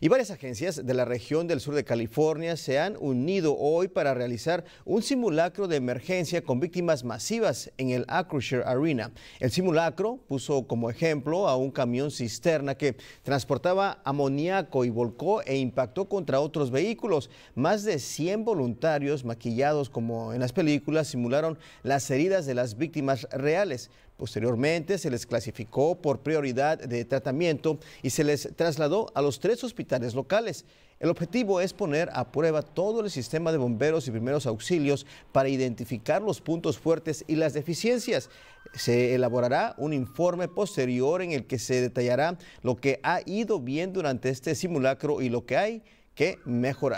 Y varias agencias de la región del sur de California se han unido hoy para realizar un simulacro de emergencia con víctimas masivas en el Acrocher Arena. El simulacro puso como ejemplo a un camión cisterna que transportaba amoníaco y volcó e impactó contra otros vehículos. Más de 100 voluntarios maquillados como en las películas simularon las heridas de las víctimas reales. Posteriormente se les clasificó por prioridad de tratamiento y se les trasladó a los tres hospitales locales. El objetivo es poner a prueba todo el sistema de bomberos y primeros auxilios para identificar los puntos fuertes y las deficiencias. Se elaborará un informe posterior en el que se detallará lo que ha ido bien durante este simulacro y lo que hay que mejorar.